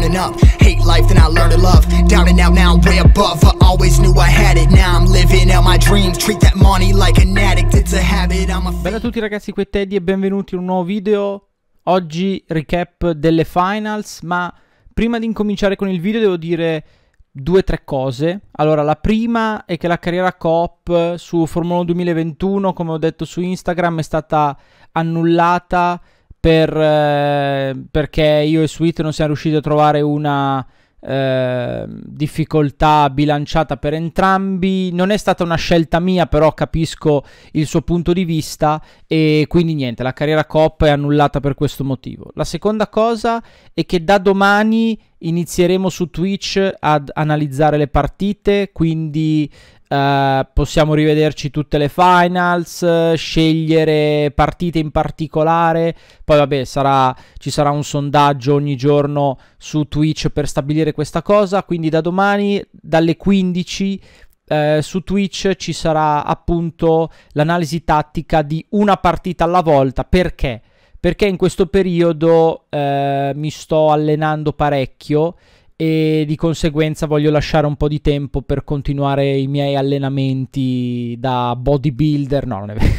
turning up. Hate life, then I learned to love. Down and out, now I'm way above. I always knew I had it, now I'm living out my dreams. Treat that money like an addict, it's a habit, I'm a... Bella a tutti ragazzi, qui è Teddy e benvenuti in un nuovo video. Oggi recap delle finals, ma prima di incominciare con il video devo dire due o tre cose. Allora, la prima è che la carriera coop su Formula 1 2021, come ho detto su Instagram, è stata annullata per, eh, perché io e Sweet non siamo riusciti a trovare una eh, difficoltà bilanciata per entrambi. Non è stata una scelta mia, però capisco il suo punto di vista e quindi niente, la carriera Coppa è annullata per questo motivo. La seconda cosa è che da domani inizieremo su Twitch ad analizzare le partite, quindi eh, possiamo rivederci tutte le finals, scegliere partite in particolare, poi vabbè sarà, ci sarà un sondaggio ogni giorno su Twitch per stabilire questa cosa, quindi da domani dalle 15 eh, su Twitch ci sarà appunto l'analisi tattica di una partita alla volta, perché? perché in questo periodo eh, mi sto allenando parecchio e di conseguenza voglio lasciare un po' di tempo per continuare i miei allenamenti da bodybuilder, no, non è vero.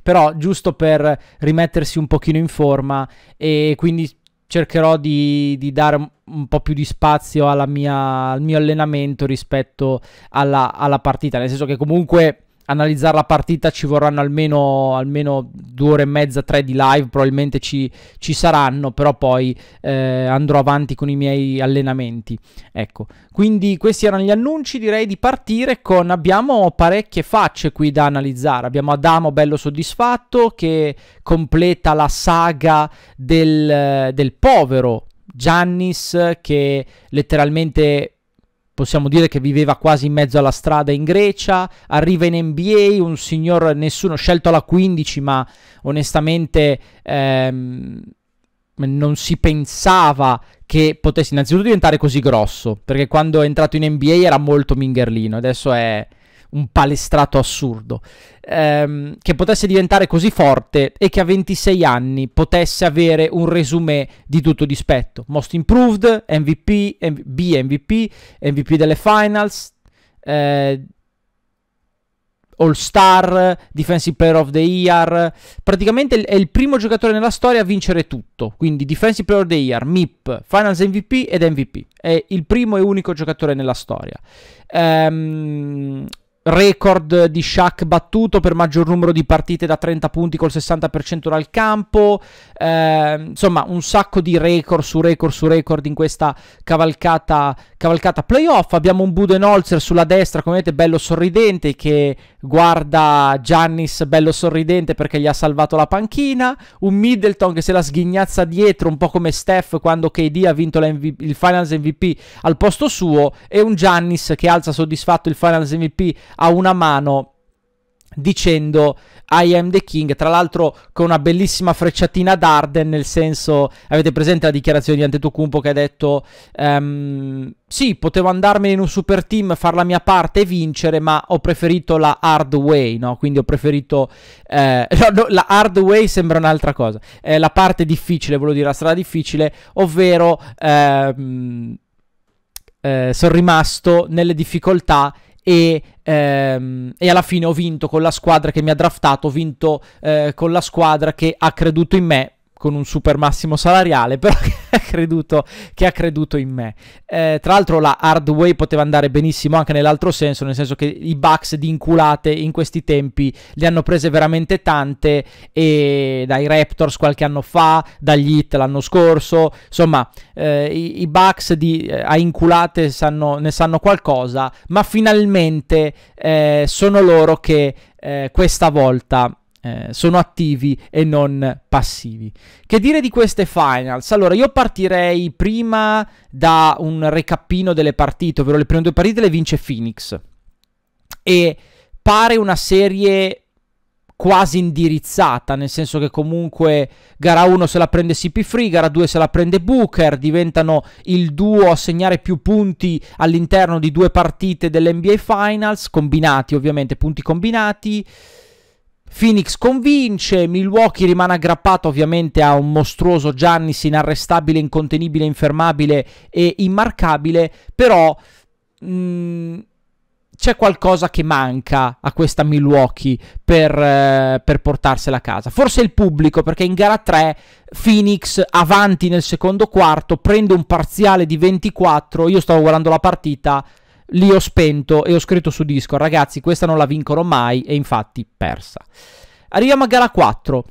Però giusto per rimettersi un pochino in forma e quindi cercherò di, di dare un po' più di spazio mia, al mio allenamento rispetto alla, alla partita, nel senso che comunque analizzare la partita ci vorranno almeno, almeno due ore e mezza, tre di live, probabilmente ci, ci saranno, però poi eh, andrò avanti con i miei allenamenti. Ecco, quindi questi erano gli annunci, direi di partire con... Abbiamo parecchie facce qui da analizzare, abbiamo Adamo bello soddisfatto che completa la saga del, del povero Giannis che letteralmente possiamo dire che viveva quasi in mezzo alla strada in Grecia, arriva in NBA, un signor nessuno scelto alla 15, ma onestamente ehm, non si pensava che potesse innanzitutto diventare così grosso, perché quando è entrato in NBA era molto mingerlino, adesso è un palestrato assurdo, ehm, che potesse diventare così forte e che a 26 anni potesse avere un resume di tutto dispetto. Most Improved, MVP, M- B MVP, MVP delle Finals, eh, All Star, Defensive Player of the Year. Praticamente è il primo giocatore nella storia a vincere tutto. Quindi Defensive Player of the Year, MIP, Finals MVP ed MVP. È il primo e unico giocatore nella storia. Ehm, record di Shaq battuto per maggior numero di partite da 30 punti col 60% dal campo, eh, insomma un sacco di record su record su record in questa cavalcata, cavalcata playoff. Abbiamo un Budenholzer sulla destra, come vedete, bello sorridente che guarda Giannis bello sorridente perché gli ha salvato la panchina, un Middleton che se la sghignazza dietro un po' come Steph quando KD ha vinto MVP, il Finals MVP al posto suo e un Giannis che alza soddisfatto il Finals MVP a una mano dicendo I am the king, tra l'altro con una bellissima frecciatina d'Arden, nel senso, avete presente la dichiarazione di Antetokounmpo che ha detto ehm, sì, potevo andarmene in un super team, far la mia parte e vincere, ma ho preferito la hard way, no? Quindi ho preferito... Eh, no, no, la hard way sembra un'altra cosa, eh, la parte difficile, volevo dire la strada difficile, ovvero... Ehm, eh, sono rimasto nelle difficoltà e, ehm, e, alla fine ho vinto con la squadra che mi ha draftato, ho vinto eh, con la squadra che ha creduto in me con un super massimo salariale, però che ha creduto, che ha creduto in me. Eh, tra l'altro la hard way poteva andare benissimo anche nell'altro senso, nel senso che i Bucks di inculate in questi tempi le hanno prese veramente tante e dai Raptors qualche anno fa, dagli Hit l'anno scorso, insomma eh, i, i, Bucks di, eh, a inculate sanno, ne sanno qualcosa, ma finalmente eh, sono loro che eh, questa volta eh, sono attivi e non passivi. Che dire di queste finals? Allora, io partirei prima da un recappino delle partite, ovvero le prime due partite le vince Phoenix. E pare una serie quasi indirizzata, nel senso che comunque gara 1 se la prende CP3, gara 2 se la prende Booker, diventano il duo a segnare più punti all'interno di due partite dell'NBA Finals, combinati ovviamente, punti combinati. Phoenix convince, Milwaukee rimane aggrappato ovviamente a un mostruoso Giannis inarrestabile, incontenibile, infermabile e immarcabile, però mh, mm, c'è qualcosa che manca a questa Milwaukee per, eh, per, portarsela a casa. Forse il pubblico, perché in gara 3 Phoenix avanti nel secondo quarto prende un parziale di 24, io stavo guardando la partita, lì ho spento e ho scritto su disco, ragazzi questa non la vincono mai e infatti persa. Arriviamo a gara 4.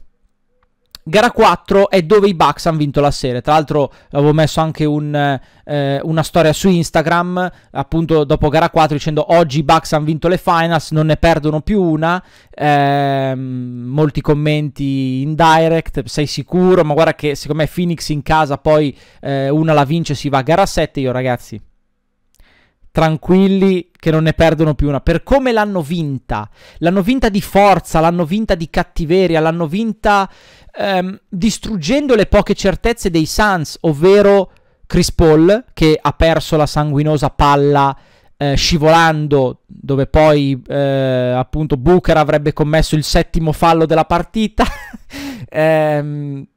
Gara 4 è dove i Bucks hanno vinto la serie. Tra l'altro avevo messo anche un, eh, una storia su Instagram, appunto dopo gara 4 dicendo oggi i Bucks hanno vinto le finals, non ne perdono più una. Eh, molti commenti in direct, sei sicuro? Ma guarda che secondo me Phoenix in casa poi eh, una la vince e si va a gara 7. Io ragazzi tranquilli che non ne perdono più una. Per come l'hanno vinta, l'hanno vinta di forza, l'hanno vinta di cattiveria, l'hanno vinta ehm, distruggendo le poche certezze dei Suns, ovvero Chris Paul che ha perso la sanguinosa palla eh, scivolando, dove poi eh, appunto Booker avrebbe commesso il settimo fallo della partita. ehm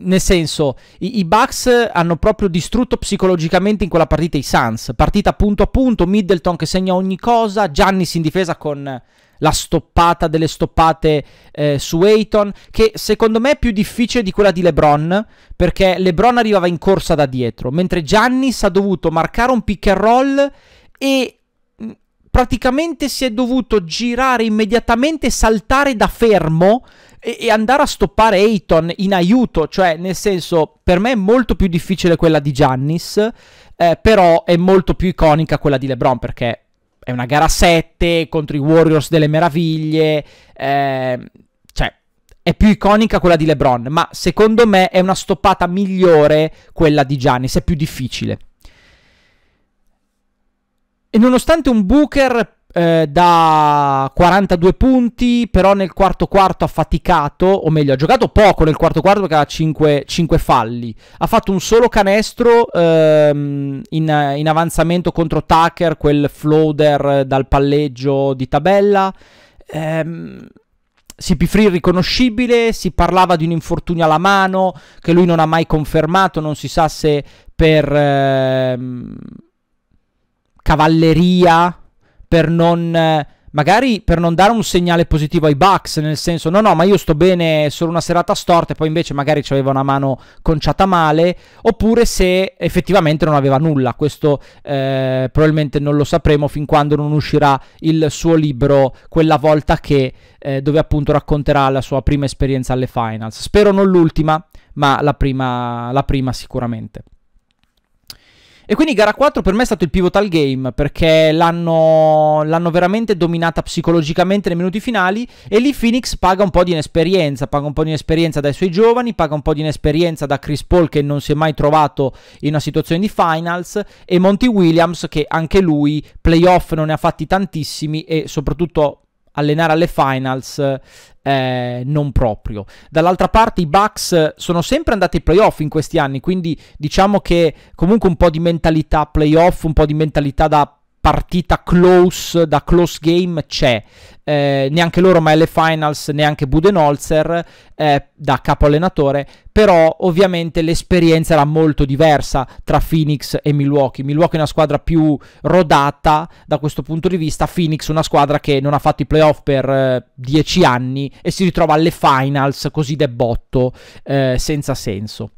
nel senso, i, i, Bucks hanno proprio distrutto psicologicamente in quella partita i Suns. Partita punto a punto, Middleton che segna ogni cosa, Giannis in difesa con la stoppata delle stoppate eh, su Ayton, che secondo me è più difficile di quella di LeBron, perché LeBron arrivava in corsa da dietro, mentre Giannis ha dovuto marcare un pick and roll e mm, praticamente si è dovuto girare immediatamente, saltare da fermo e, e andare a stoppare Ayton in aiuto, cioè nel senso per me è molto più difficile quella di Giannis, eh, però è molto più iconica quella di LeBron perché è una gara 7 contro i Warriors delle meraviglie, eh, cioè è più iconica quella di LeBron, ma secondo me è una stoppata migliore quella di Giannis, è più difficile. E nonostante un Booker eh, da 42 punti, però nel quarto quarto ha faticato, o meglio ha giocato poco nel quarto quarto perché ha 5, 5 falli, ha fatto un solo canestro ehm, in, in avanzamento contro Tucker, quel floater eh, dal palleggio di tabella. Ehm, CP Free riconoscibile, si parlava di un infortunio alla mano che lui non ha mai confermato, non si sa se per ehm, cavalleria per non magari per non dare un segnale positivo ai Bucks, nel senso no no ma io sto bene solo una serata storta e poi invece magari ci aveva una mano conciata male, oppure se effettivamente non aveva nulla, questo eh, probabilmente non lo sapremo fin quando non uscirà il suo libro quella volta che eh, dove appunto racconterà la sua prima esperienza alle finals, spero non l'ultima ma la prima, la prima sicuramente. E quindi gara 4 per me è stato il pivotal game perché l'hanno, l'hanno veramente dominata psicologicamente nei minuti finali e lì Phoenix paga un po' di inesperienza, paga un po' di inesperienza dai suoi giovani, paga un po' di inesperienza da Chris Paul che non si è mai trovato in una situazione di finals e Monty Williams che anche lui playoff non ne ha fatti tantissimi e soprattutto allenare alle finals eh, non proprio. Dall'altra parte i Bucks sono sempre andati ai playoff in questi anni, quindi diciamo che comunque un po' di mentalità playoff, un po' di mentalità da partita close da close game c'è eh, neanche loro ma le finals neanche Budenholzer eh, da capo allenatore però ovviamente l'esperienza era molto diversa tra Phoenix e Milwaukee Milwaukee è una squadra più rodata da questo punto di vista Phoenix una squadra che non ha fatto i playoff per 10 eh, anni e si ritrova alle finals così debotto eh, senza senso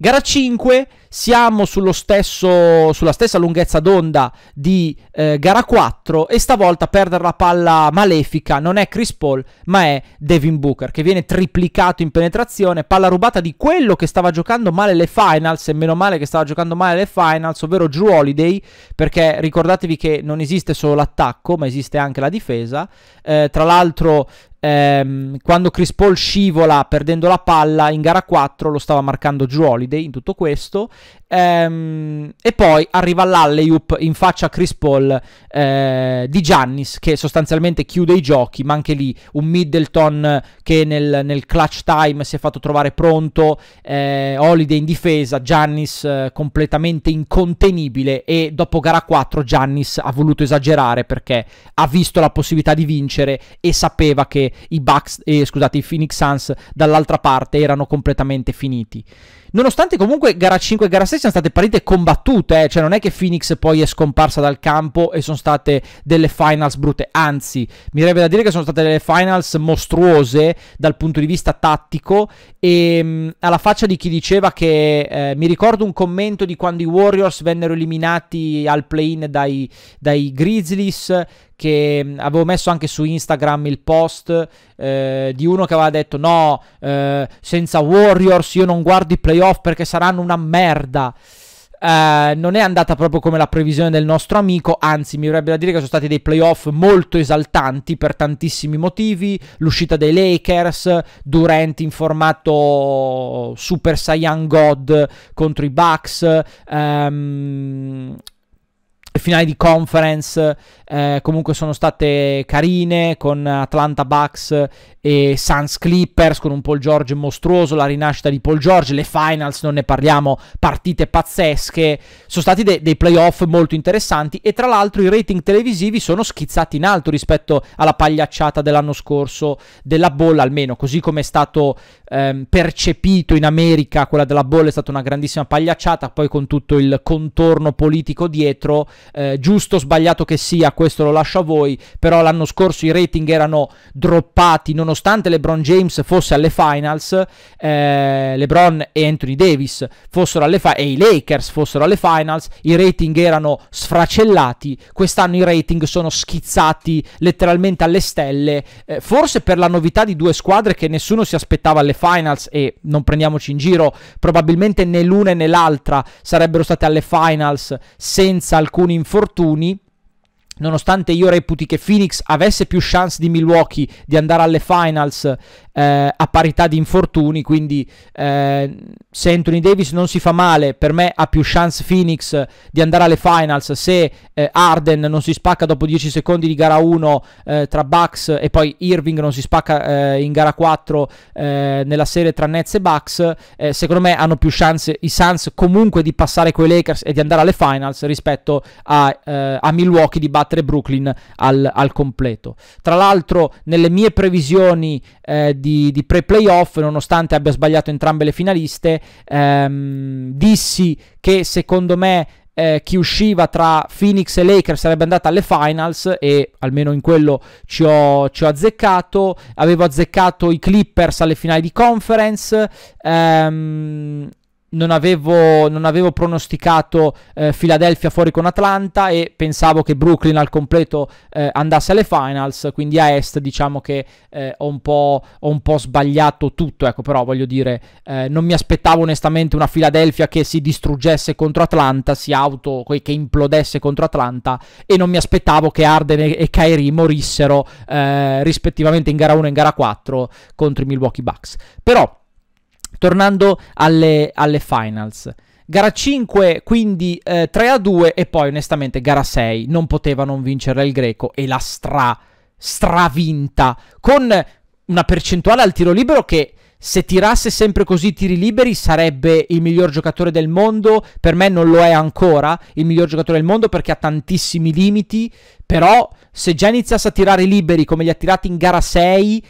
Gara 5, siamo stesso, sulla stessa lunghezza d'onda di eh, gara 4 e stavolta a perdere la palla malefica non è Chris Paul ma è Devin Booker che viene triplicato in penetrazione, palla rubata di quello che stava giocando male le finals e meno male che stava giocando male le finals, ovvero Drew Holiday, perché ricordatevi che non esiste solo l'attacco ma esiste anche la difesa, eh, tra l'altro ehm, quando Chris Paul scivola perdendo la palla in gara 4 lo stava marcando Drew Holiday in tutto questo ehm, e poi arriva l'alley-oop in faccia a Chris Paul eh, di Giannis che sostanzialmente chiude i giochi ma anche lì un Middleton che nel, nel clutch time si è fatto trovare pronto eh, Holiday in difesa Giannis eh, completamente incontenibile e dopo gara 4 Giannis ha voluto esagerare perché ha visto la possibilità di vincere e sapeva che i, Bucks, eh, scusate, i Phoenix Suns dall'altra parte erano completamente finiti. Nonostante comunque gara 5 e gara 6 siano state partite combattute, eh? cioè non è che Phoenix poi è scomparsa dal campo e sono state delle finals brutte, anzi mi verrebbe da dire che sono state delle finals mostruose dal punto di vista tattico e ehm, mh, alla faccia di chi diceva che eh, mi ricordo un commento di quando i Warriors vennero eliminati al play-in dai, dai Grizzlies che mm, avevo messo anche su Instagram il post eh, di uno che aveva detto no, eh, senza Warriors io non guardo i play playoff perché saranno una merda. Uh, non è andata proprio come la previsione del nostro amico, anzi mi verrebbe da dire che sono stati dei playoff molto esaltanti per tantissimi motivi, l'uscita dei Lakers, Durant in formato Super Saiyan God contro i Bucks, um, le finali di conference eh, comunque sono state carine con Atlanta Bucks e Suns Clippers con un Paul George mostruoso, la rinascita di Paul George, le finals non ne parliamo, partite pazzesche, sono stati de- dei playoff molto interessanti e tra l'altro i rating televisivi sono schizzati in alto rispetto alla pagliacciata dell'anno scorso della bolla, almeno così come è stato ehm, percepito in America, quella della bolla è stata una grandissima pagliacciata, poi con tutto il contorno politico dietro eh, giusto o sbagliato che sia, questo lo lascio a voi, però l'anno scorso i rating erano droppati nonostante LeBron James fosse alle finals, eh, LeBron e Anthony Davis fossero alle finals e i Lakers fossero alle finals, i rating erano sfracellati, quest'anno i rating sono schizzati letteralmente alle stelle, eh, forse per la novità di due squadre che nessuno si aspettava alle finals e non prendiamoci in giro, probabilmente né l'una né l'altra sarebbero state alle finals senza alcun infortuni nonostante io reputi che Phoenix avesse più chance di Milwaukee di andare alle finals eh, a parità di infortuni, quindi eh, se Anthony Davis non si fa male, per me ha più chance Phoenix di andare alle finals, se eh, Arden non si spacca dopo 10 secondi di gara 1 eh, tra Bucks e poi Irving non si spacca eh, in gara 4 eh, nella serie tra Nets e Bucks, secondo me hanno più chance i Suns comunque di passare coi Lakers e di andare alle finals rispetto a, a Milwaukee di battere battere Brooklyn al, al completo. Tra l'altro nelle mie previsioni eh, di, di, pre-playoff, nonostante abbia sbagliato entrambe le finaliste, ehm, dissi che secondo me eh, chi usciva tra Phoenix e Lakers sarebbe andata alle finals e almeno in quello ci ho, ci ho azzeccato avevo azzeccato i Clippers alle finali di conference ehm, non avevo, non avevo, pronosticato eh, Philadelphia fuori con Atlanta e pensavo che Brooklyn al completo eh, andasse alle finals, quindi a est diciamo che eh, ho, un ho, un po', sbagliato tutto, ecco però voglio dire eh, non mi aspettavo onestamente una Philadelphia che si distruggesse contro Atlanta, si auto, che implodesse contro Atlanta e non mi aspettavo che Arden e Kyrie morissero eh, rispettivamente in gara 1 e in gara 4 contro i Milwaukee Bucks. Però tornando alle, alle finals. Gara 5, quindi eh, 3 a 2 e poi onestamente gara 6 non poteva non vincere il greco e la stra, stravinta con una percentuale al tiro libero che se tirasse sempre così tiri liberi sarebbe il miglior giocatore del mondo, per me non lo è ancora il miglior giocatore del mondo perché ha tantissimi limiti, però se già iniziasse a tirare liberi come li ha tirati in gara 6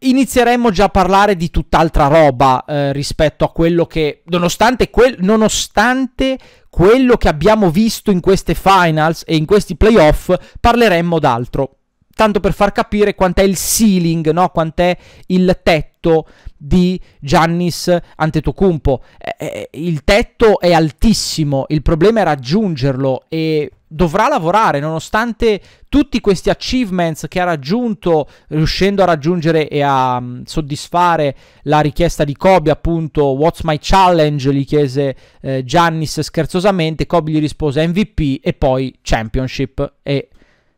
inizieremmo già a parlare di tutt'altra roba eh, rispetto a quello che, nonostante, quel, nonostante, quello che abbiamo visto in queste finals e in questi playoff, parleremmo d'altro. Tanto per far capire quant'è il ceiling, no? quant'è il tetto di Giannis Antetokounmpo. Eh, eh, il tetto è altissimo, il problema è raggiungerlo e dovrà lavorare nonostante tutti questi achievements che ha raggiunto riuscendo a raggiungere e a mm, soddisfare la richiesta di Kobe appunto what's my challenge gli chiese eh, Giannis scherzosamente Kobe gli rispose MVP e poi championship e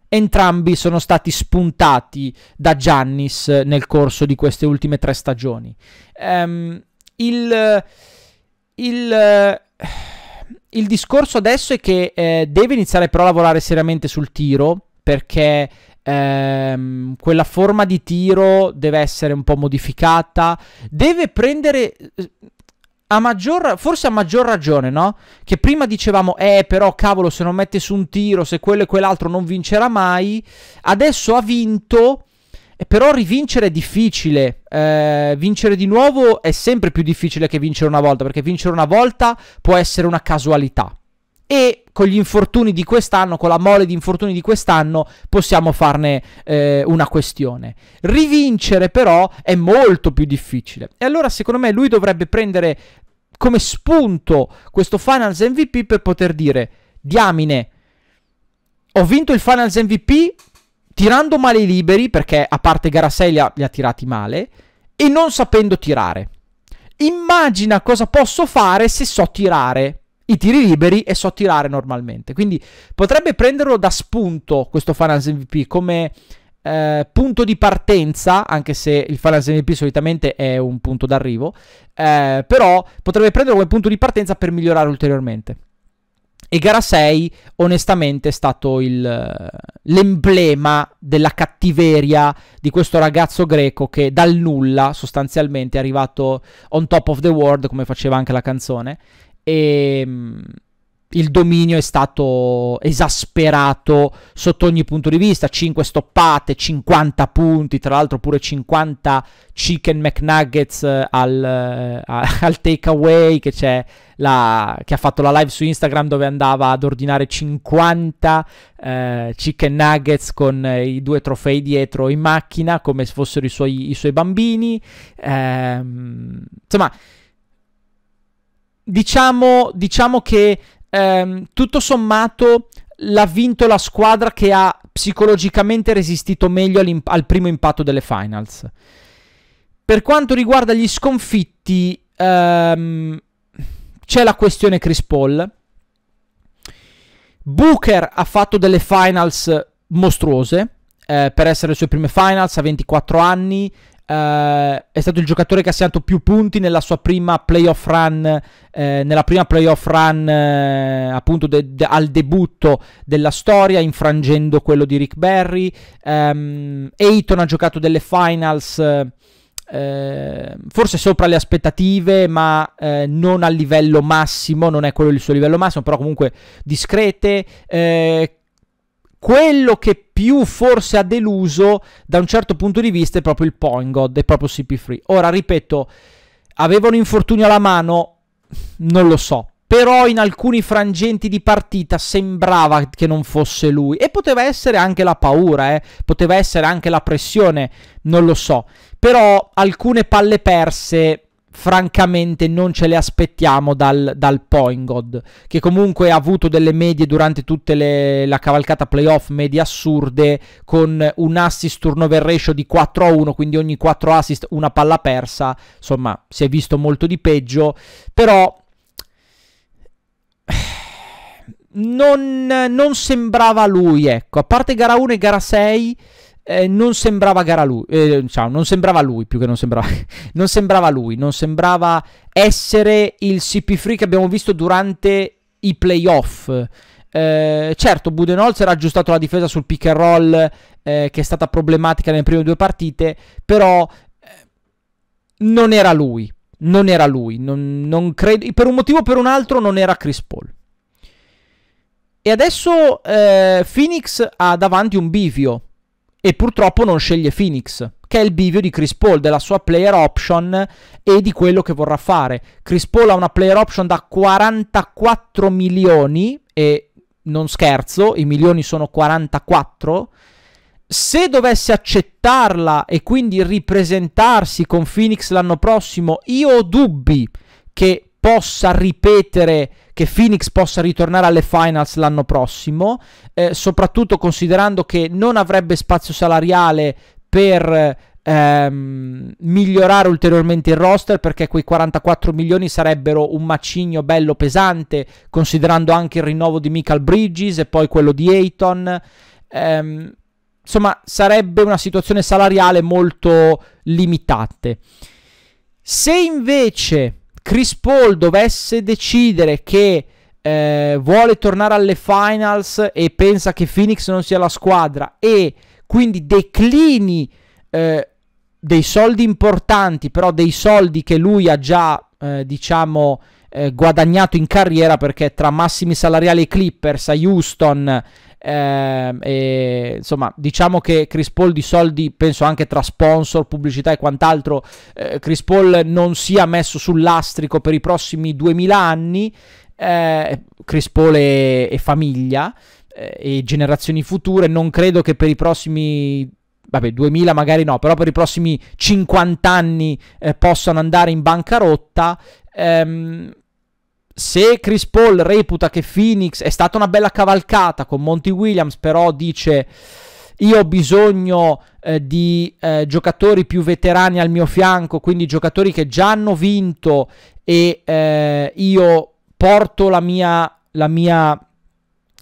entrambi sono stati spuntati da Giannis eh, nel corso di queste ultime tre stagioni um, il il eh, il discorso adesso è che eh, deve iniziare però a lavorare seriamente sul tiro perché ehm, quella forma di tiro deve essere un po' modificata, deve prendere... A maggior, forse a maggior ragione, no? Che prima dicevamo, eh, però cavolo, se non mette su un tiro, se quello e quell'altro non vincerà mai. Adesso ha vinto però rivincere è difficile. Eh, vincere di nuovo è sempre più difficile che vincere una volta, perché vincere una volta può essere una casualità. E con gli infortuni di quest'anno, con la mole di infortuni di quest'anno, possiamo farne eh, una questione. Rivincere però è molto più difficile. E allora secondo me lui dovrebbe prendere come spunto questo Finals MVP per poter dire, diamine, ho vinto il Finals MVP tirando male i liberi, perché a parte Garasei li ha, li ha tirati male, e non sapendo tirare. Immagina cosa posso fare se so tirare i tiri liberi e so tirare normalmente. Quindi potrebbe prenderlo da spunto questo Finance MVP come eh, punto di partenza, anche se il Finance MVP solitamente è un punto d'arrivo, eh, però potrebbe prenderlo come punto di partenza per migliorare ulteriormente. E gara 6, onestamente, è stato il, l'emblema della cattiveria di questo ragazzo greco che dal nulla sostanzialmente è arrivato on top of the world, come faceva anche la canzone. E ehm, il dominio è stato esasperato sotto ogni punto di vista, 5 stoppate, 50 punti, tra l'altro pure 50 chicken McNuggets eh, al, eh, al takeaway che, che, ha fatto la live su Instagram dove andava ad ordinare 50 eh, chicken nuggets con eh, i due trofei dietro in macchina come se fossero i suoi, i suoi bambini. Eh, insomma... Diciamo, diciamo, che ehm, tutto sommato l'ha vinto la squadra che ha psicologicamente resistito meglio al primo impatto delle finals. Per quanto riguarda gli sconfitti, ehm, c'è la questione Chris Paul. Booker ha fatto delle finals mostruose. Eh, per essere le sue prime finals a 24 anni, Uh, è stato il giocatore che ha segnato più punti nella sua prima playoff run, eh, nella prima playoff run eh, appunto de de al debutto della storia, infrangendo quello di Rick Barry. Um, Ayton ha giocato delle finals. Eh, forse sopra le aspettative, ma eh, non al livello massimo, non è quello il suo livello massimo, però comunque discrete. Eh, quello che più forse ha deluso da un certo punto di vista è proprio il point god, è proprio CP3. Ora, ripeto, avevano infortunio alla mano, non lo so. Però in alcuni frangenti di partita sembrava che non fosse lui. E poteva essere anche la paura, eh? poteva essere anche la pressione, non lo so. Però alcune palle perse francamente non ce le aspettiamo dal, dal Poingod, che comunque ha avuto delle medie durante tutta la cavalcata playoff, medie assurde, con un assist turnover ratio di 4 a 1, quindi ogni 4 assist una palla persa, insomma si è visto molto di peggio, però... Non, non sembrava lui, ecco, a parte gara 1 e gara 6 eh, non sembrava gara lui, eh, diciamo, non sembrava lui più che non sembrava, non sembrava lui, non sembrava essere il CP3 che abbiamo visto durante i playoff. Eh, certo, Budenholzer ha aggiustato la difesa sul pick and roll eh, che è stata problematica nelle prime due partite, però eh, non era lui, non era lui, non, non credo, per un motivo o per un altro non era Chris Paul. E adesso eh, Phoenix ha davanti un bivio e purtroppo non sceglie Phoenix, che è il bivio di Chris Paul, della sua player option e di quello che vorrà fare. Chris Paul ha una player option da 44 milioni e non scherzo, i milioni sono 44. Se dovesse accettarla e quindi ripresentarsi con Phoenix l'anno prossimo, io ho dubbi che possa ripetere, che Phoenix possa ritornare alle finals l'anno prossimo, eh, soprattutto considerando che non avrebbe spazio salariale per ehm, migliorare ulteriormente il roster, perché quei 44 milioni sarebbero un macigno bello pesante, considerando anche il rinnovo di Michael Bridges e poi quello di Ayton. Ehm, insomma, sarebbe una situazione salariale molto limitante. Se invece Chris Paul dovesse decidere che eh, vuole tornare alle finals e pensa che Phoenix non sia la squadra e quindi declini eh, dei soldi importanti, però dei soldi che lui ha già, eh, diciamo, eh, guadagnato in carriera perché tra massimi salariali e Clippers a Houston eh, e, insomma, diciamo che Chris Paul di soldi, penso anche tra sponsor, pubblicità e quant'altro, eh, Chris Paul non sia messo sul lastrico per i prossimi 2000 anni. Eh, Chris Paul e, e famiglia eh, e generazioni future, non credo che per i prossimi vabbè 2000 magari no, però per i prossimi 50 anni eh, possano andare in bancarotta. Ehm, se Chris Paul reputa che Phoenix è stata una bella cavalcata con Monty Williams, però dice io ho bisogno eh, di eh, giocatori più veterani al mio fianco, quindi giocatori che già hanno vinto e eh, io porto la mia, la mia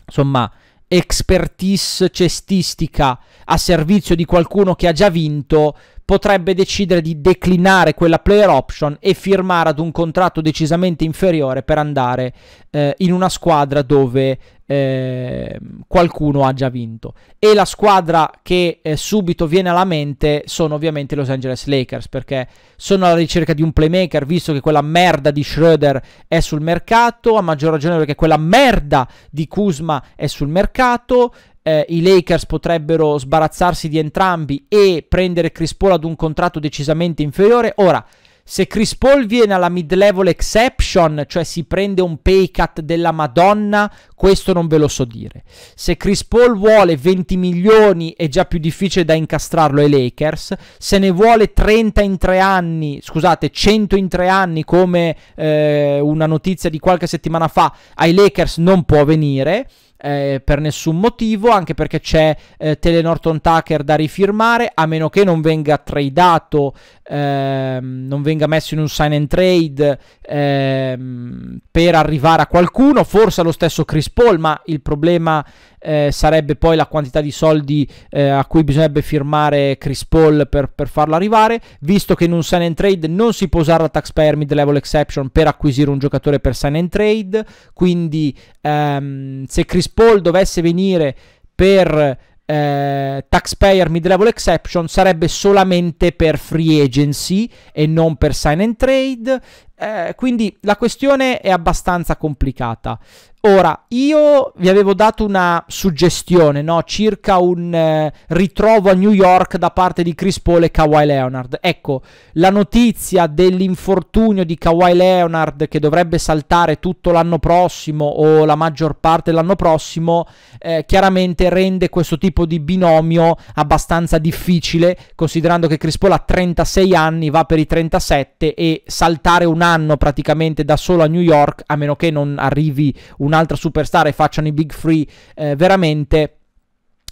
insomma, expertise cestistica a servizio di qualcuno che ha già vinto, potrebbe decidere di declinare quella player option e firmare ad un contratto decisamente inferiore per andare eh, in una squadra dove eh, qualcuno ha già vinto. E la squadra che eh, subito viene alla mente sono ovviamente i Los Angeles Lakers, perché sono alla ricerca di un playmaker, visto che quella merda di Schroeder è sul mercato, a maggior ragione perché quella merda di Kuzma è sul mercato, eh, i Lakers potrebbero sbarazzarsi di entrambi e prendere Chris Paul ad un contratto decisamente inferiore. Ora, se Chris Paul viene alla mid-level exception, cioè si prende un pay cut della Madonna, questo non ve lo so dire. Se Chris Paul vuole 20 milioni è già più difficile da incastrarlo ai Lakers, se ne vuole 30 in 3 anni, scusate, 100 in 3 anni come eh, una notizia di qualche settimana fa, ai Lakers non può venire eh, per nessun motivo, anche perché c'è eh, Telenorton Tucker da rifirmare, a meno che non venga tradato ehm, non venga messo in un sign and trade ehm, per arrivare a qualcuno, forse allo stesso Chris Paul, ma il problema eh, sarebbe poi la quantità di soldi eh, a cui bisognerebbe firmare Chris Paul per, per, farlo arrivare, visto che in un sign and trade non si può usare la taxpayer mid-level exception per acquisire un giocatore per sign and trade, quindi ehm, se Chris Paul dovesse venire per eh, taxpayer mid-level exception sarebbe solamente per free agency e non per sign and trade. Eh, quindi la questione è abbastanza complicata. Ora, io vi avevo dato una suggestione no? circa un eh, ritrovo a New York da parte di Chris Paul e Kawhi Leonard. Ecco, la notizia dell'infortunio di Kawhi Leonard che dovrebbe saltare tutto l'anno prossimo o la maggior parte dell'anno prossimo, eh, chiaramente rende questo tipo di binomio abbastanza difficile, considerando che Chris Paul ha 36 anni, va per i 37 e saltare un anno anno praticamente da solo a New York, a meno che non arrivi un'altra superstar e facciano i big free eh, veramente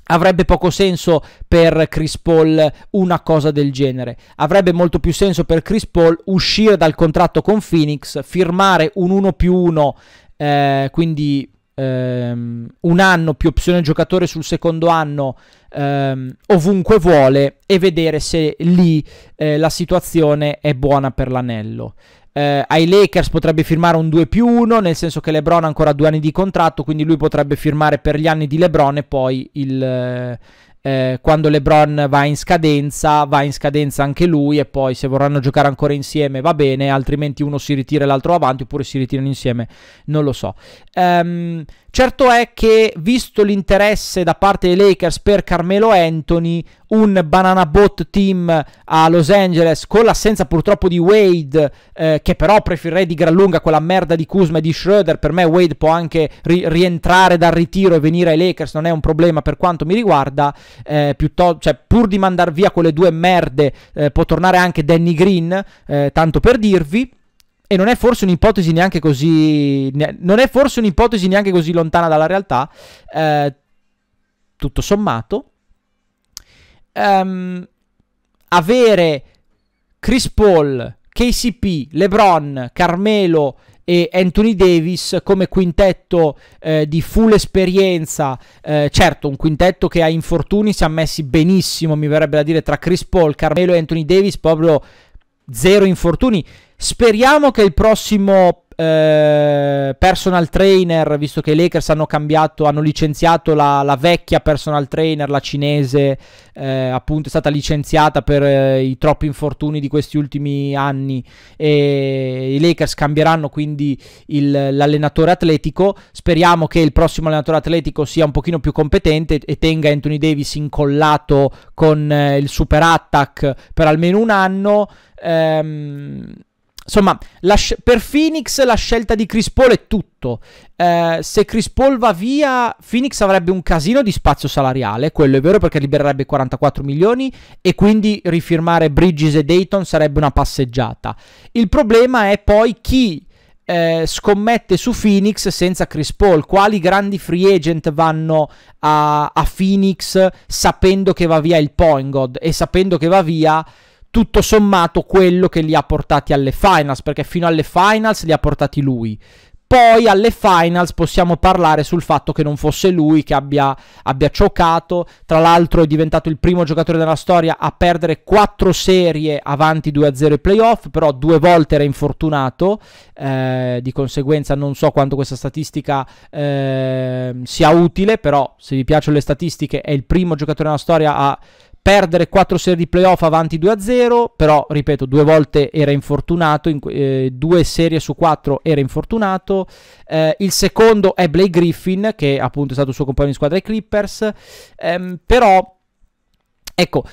Avrebbe poco senso per Chris Paul una cosa del genere. Avrebbe molto più senso per Chris Paul uscire dal contratto con Phoenix, firmare un 1 più 1, eh, quindi ehm, un anno più opzione giocatore sul secondo anno ehm, ovunque vuole e vedere se lì eh, la situazione è buona per l'anello eh, ai Lakers potrebbe firmare un 2 più 1, nel senso che LeBron ha ancora due anni di contratto, quindi lui potrebbe firmare per gli anni di LeBron e poi il, eh, eh, quando LeBron va in scadenza, va in scadenza anche lui e poi se vorranno giocare ancora insieme va bene, altrimenti uno si ritira e l'altro avanti oppure si ritirano insieme, non lo so. Ehm, certo è che visto l'interesse da parte dei Lakers per Carmelo Anthony, un banana boat team a Los Angeles con l'assenza purtroppo di Wade, eh, che però preferirei di gran lunga quella merda di Kuzma e di Schroeder. Per me Wade può anche ri- rientrare dal ritiro e venire ai Lakers, non è un problema per quanto mi riguarda. Eh, piuttosto, cioè, pur di mandar via quelle due merde, eh, può tornare anche Danny Green, eh, tanto per dirvi. E non è forse un'ipotesi neanche così. Ne- non è forse un'ipotesi neanche così lontana dalla realtà. Eh, tutto sommato um, avere Chris Paul, KCP, LeBron, Carmelo e Anthony Davis come quintetto eh, di full esperienza, eh, certo un quintetto che ha infortuni si è messi benissimo, mi verrebbe da dire, tra Chris Paul, Carmelo e Anthony Davis, proprio zero infortuni. Speriamo che il prossimo eh, personal trainer, visto che i Lakers hanno cambiato, hanno licenziato la, la vecchia personal trainer, la cinese, eh, appunto è stata licenziata per eh, i troppi infortuni di questi ultimi anni e i Lakers cambieranno quindi il, l'allenatore atletico. Speriamo che il prossimo allenatore atletico sia un pochino più competente e tenga Anthony Davis incollato con eh, il super attack per almeno un anno. Ehm, Insomma, sc- per Phoenix la scelta di Chris Paul è tutto. Eh, se Chris Paul va via, Phoenix avrebbe un casino di spazio salariale, quello è vero perché libererebbe 44 milioni e quindi rifirmare Bridges e Dayton sarebbe una passeggiata. Il problema è poi chi eh, scommette su Phoenix senza Chris Paul. Quali grandi free agent vanno a, a Phoenix sapendo che va via il Point God e sapendo che va via tutto sommato quello che li ha portati alle finals, perché fino alle finals li ha portati lui. Poi alle finals possiamo parlare sul fatto che non fosse lui che abbia, abbia giocato, tra l'altro è diventato il primo giocatore della storia a perdere quattro serie avanti 2-0 ai playoff, però due volte era infortunato, eh, di conseguenza non so quanto questa statistica eh, sia utile, però se vi piacciono le statistiche è il primo giocatore della storia a perdere 4 serie di playoff avanti 2-0, però ripeto, due volte era infortunato, in, eh, due serie su quattro era infortunato. Eh, il secondo è Blake Griffin, che appunto è stato il suo compagno di squadra ai Clippers, ehm, però... Ecco,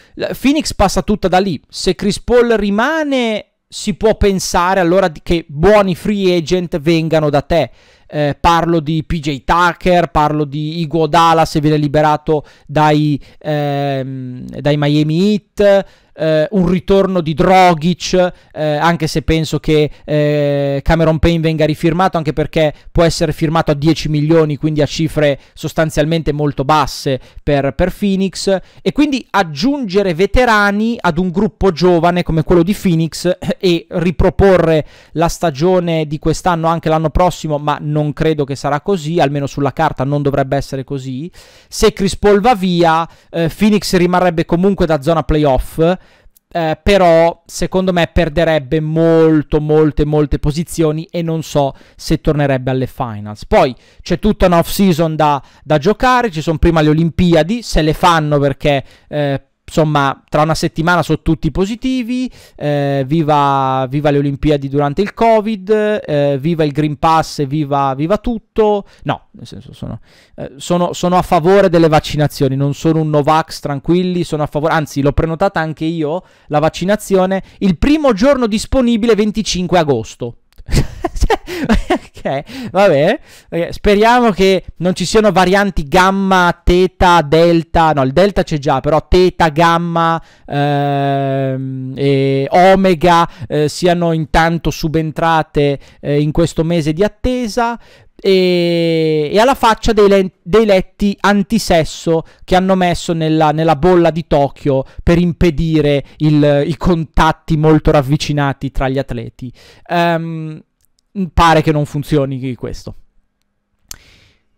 Phoenix passa tutta da lì. Se Chris Paul rimane, si può pensare allora che buoni free agent vengano da te eh, parlo di PJ Tucker, parlo di Iguodala se viene liberato dai, ehm, dai Miami Heat, eh, un ritorno di Drogic, eh, anche se penso che eh, Cameron Payne venga rifirmato, anche perché può essere firmato a 10 milioni, quindi a cifre sostanzialmente molto basse per, per Phoenix. E quindi aggiungere veterani ad un gruppo giovane come quello di Phoenix eh, e riproporre la stagione di quest'anno anche l'anno prossimo, ma non non credo che sarà così, almeno sulla carta non dovrebbe essere così. Se Chris Paul va via, eh, Phoenix rimarrebbe comunque da zona playoff. Eh, però secondo me perderebbe molto molte molte posizioni e non so se tornerebbe alle finals poi c'è tutta una off season da, da giocare ci sono prima le olimpiadi se le fanno perché eh, insomma, tra una settimana sono tutti positivi, eh, viva, viva, le Olimpiadi durante il Covid, eh, viva il Green Pass, viva, viva tutto. No, nel senso sono, eh, sono, sono, a favore delle vaccinazioni, non sono un Novax, tranquilli, sono a favore, anzi l'ho prenotata anche io, la vaccinazione, il primo giorno disponibile 25 agosto. Cioè, ok, va bene. Okay. Speriamo che non ci siano varianti gamma, teta, delta. No, il delta c'è già, però teta, gamma ehm, e omega eh, siano intanto subentrate eh, in questo mese di attesa e, e alla faccia dei, le, dei, letti antisesso che hanno messo nella, nella bolla di Tokyo per impedire il, i contatti molto ravvicinati tra gli atleti. Um, pare che non funzioni questo.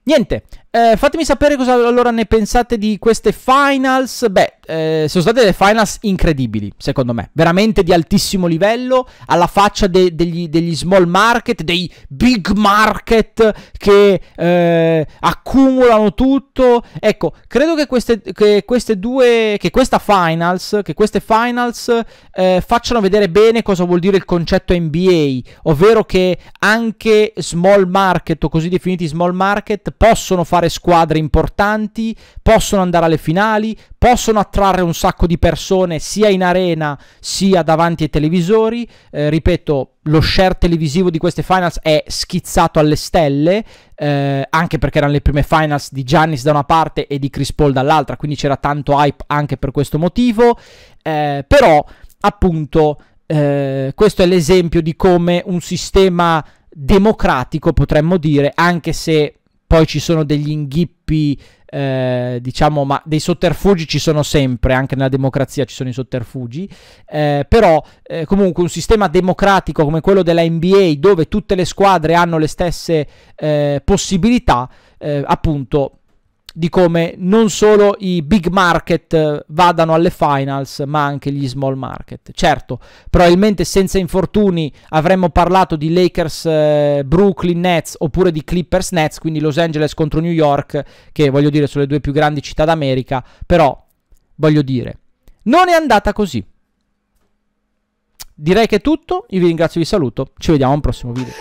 Niente, eh, fatemi sapere cosa allora ne pensate di queste finals. Beh, eh, sono state delle finals incredibili, secondo me, veramente di altissimo livello, alla faccia de- degli, degli, small market, dei big market che eh, accumulano tutto. Ecco, credo che queste, che queste, due, che questa finals, che queste finals eh, facciano vedere bene cosa vuol dire il concetto NBA, ovvero che anche small market o così definiti small market possono fare squadre importanti, possono andare alle finali, possono attrarre un sacco di persone sia in arena sia davanti ai televisori. Eh, ripeto, lo share televisivo di queste finals è schizzato alle stelle, eh, anche perché erano le prime finals di Giannis da una parte e di Chris Paul dall'altra, quindi c'era tanto hype anche per questo motivo. Eh, però, appunto, eh, questo è l'esempio di come un sistema democratico, potremmo dire, anche se poi ci sono degli inghippi, eh, diciamo, ma dei sotterfugi ci sono sempre, anche nella democrazia ci sono i sotterfugi, eh, però eh, comunque un sistema democratico come quello della NBA dove tutte le squadre hanno le stesse eh, possibilità, eh, appunto di come non solo i big market eh, vadano alle finals, ma anche gli small market. Certo, probabilmente senza infortuni avremmo parlato di Lakers eh, Brooklyn Nets oppure di Clippers Nets, quindi Los Angeles contro New York, che voglio dire sono le due più grandi città d'America, però voglio dire, non è andata così. Direi che è tutto, io vi ringrazio e vi saluto, ci vediamo al prossimo video.